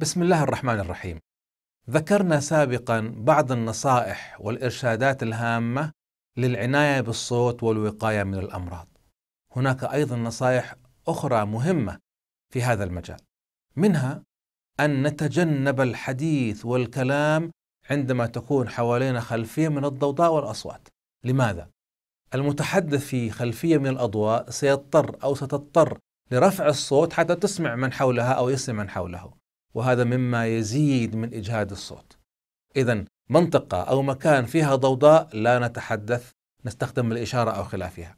بسم الله الرحمن الرحيم ذكرنا سابقا بعض النصائح والارشادات الهامه للعنايه بالصوت والوقايه من الامراض هناك ايضا نصائح اخرى مهمه في هذا المجال منها ان نتجنب الحديث والكلام عندما تكون حوالينا خلفيه من الضوضاء والاصوات لماذا المتحدث في خلفيه من الاضواء سيضطر او ستضطر لرفع الصوت حتى تسمع من حولها او يسمع من حوله وهذا مما يزيد من إجهاد الصوت إذا منطقة أو مكان فيها ضوضاء لا نتحدث نستخدم الإشارة أو خلافها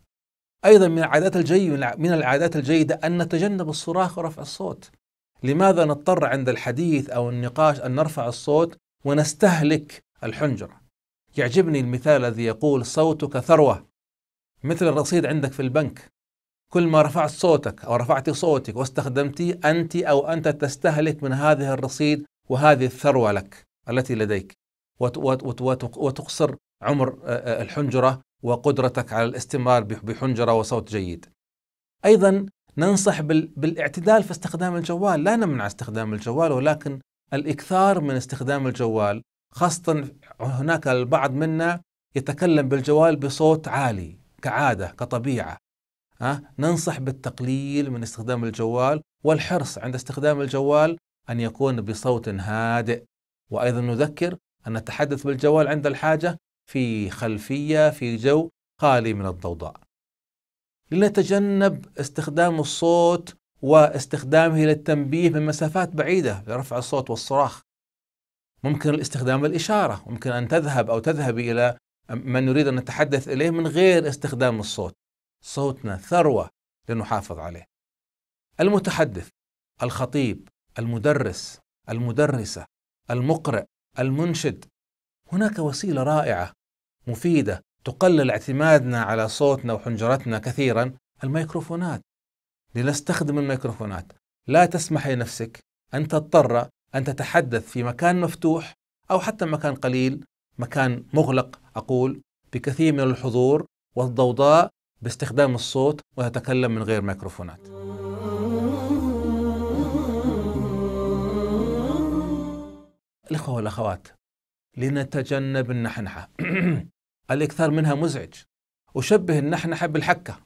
أيضا من العادات الجي من العادات الجيدة أن نتجنب الصراخ ورفع الصوت لماذا نضطر عند الحديث أو النقاش أن نرفع الصوت ونستهلك الحنجرة يعجبني المثال الذي يقول صوتك ثروة مثل الرصيد عندك في البنك كل ما رفعت صوتك أو رفعت صوتك واستخدمتيه أنت أو أنت تستهلك من هذه الرصيد وهذه الثروة لك التي لديك وتقصر عمر آه، آه، الحنجرة وقدرتك على الاستمرار بحنجرة وصوت جيد أيضا ننصح بالاعتدال في استخدام الجوال لا نمنع استخدام الجوال ولكن الإكثار من استخدام الجوال خاصة هناك البعض منا يتكلم بالجوال بصوت عالي كعادة كطبيعة ها ننصح بالتقليل من استخدام الجوال والحرص عند استخدام الجوال أن يكون بصوت هادئ وأيضا نذكر أن التحدث بالجوال عند الحاجة في خلفية في جو خالي من الضوضاء لنتجنب استخدام الصوت واستخدامه للتنبيه من مسافات بعيدة لرفع الصوت والصراخ ممكن الاستخدام الإشارة ممكن أن تذهب أو تذهبي إلى من نريد أن نتحدث إليه من غير استخدام الصوت صوتنا ثروة لنحافظ عليه. المتحدث، الخطيب، المدرس، المدرسة، المقرئ، المنشد. هناك وسيلة رائعة مفيدة تقلل اعتمادنا على صوتنا وحنجرتنا كثيرا الميكروفونات. لنستخدم الميكروفونات، لا تسمح لنفسك أن تضطر أن تتحدث في مكان مفتوح أو حتى مكان قليل، مكان مغلق أقول بكثير من الحضور والضوضاء باستخدام الصوت ويتكلم من غير ميكروفونات الإخوة والأخوات لنتجنب النحنحة الإكثار منها مزعج أشبه النحنحة بالحكة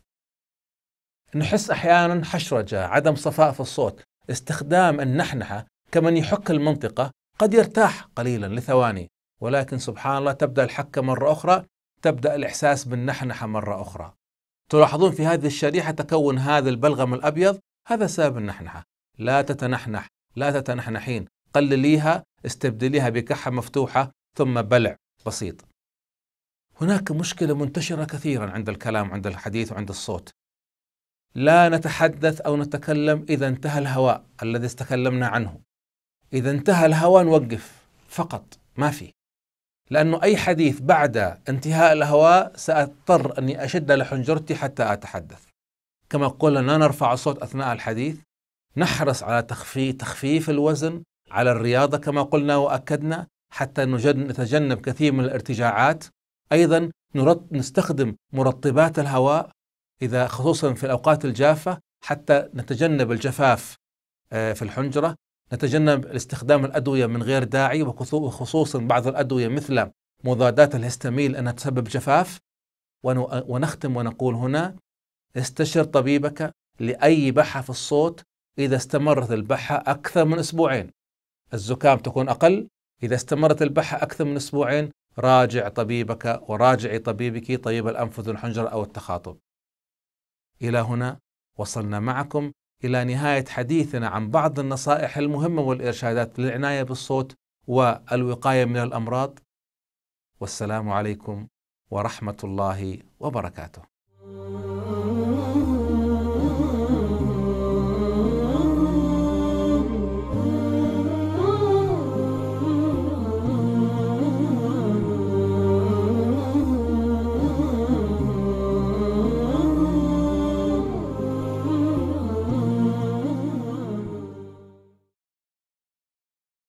نحس أحيانا حشرجة عدم صفاء في الصوت استخدام النحنحة كمن يحك المنطقة قد يرتاح قليلا لثواني ولكن سبحان الله تبدأ الحكة مرة أخرى تبدأ الإحساس بالنحنحة مرة أخرى تلاحظون في هذه الشريحة تكون هذا البلغم الأبيض هذا سبب النحنحة لا تتنحنح لا تتنحنحين قلليها استبدليها بكحة مفتوحة ثم بلع بسيط هناك مشكلة منتشرة كثيرا عند الكلام عند الحديث وعند الصوت لا نتحدث أو نتكلم إذا انتهى الهواء الذي تكلمنا عنه إذا انتهى الهواء نوقف فقط ما في لأنه أي حديث بعد انتهاء الهواء سأضطر أني أشد لحنجرتي حتى أتحدث كما قلنا لا نرفع الصوت أثناء الحديث نحرص على تخفيف, تخفيف الوزن على الرياضة كما قلنا وأكدنا حتى نتجنب كثير من الارتجاعات أيضا نستخدم مرطبات الهواء إذا خصوصا في الأوقات الجافة حتى نتجنب الجفاف آه، في الحنجرة نتجنب استخدام الأدوية من غير داعي وخصوصا بعض الأدوية مثل مضادات الهستامين أنها تسبب جفاف ونختم ونقول هنا استشر طبيبك لأي بحة في الصوت إذا استمرت البحة أكثر من أسبوعين الزكام تكون أقل إذا استمرت البحة أكثر من أسبوعين راجع طبيبك وراجعي طبيبك طبيب الأنف والحنجرة أو التخاطب إلى هنا وصلنا معكم إلى نهاية حديثنا عن بعض النصائح المهمة والإرشادات للعناية بالصوت والوقاية من الأمراض والسلام عليكم ورحمة الله وبركاته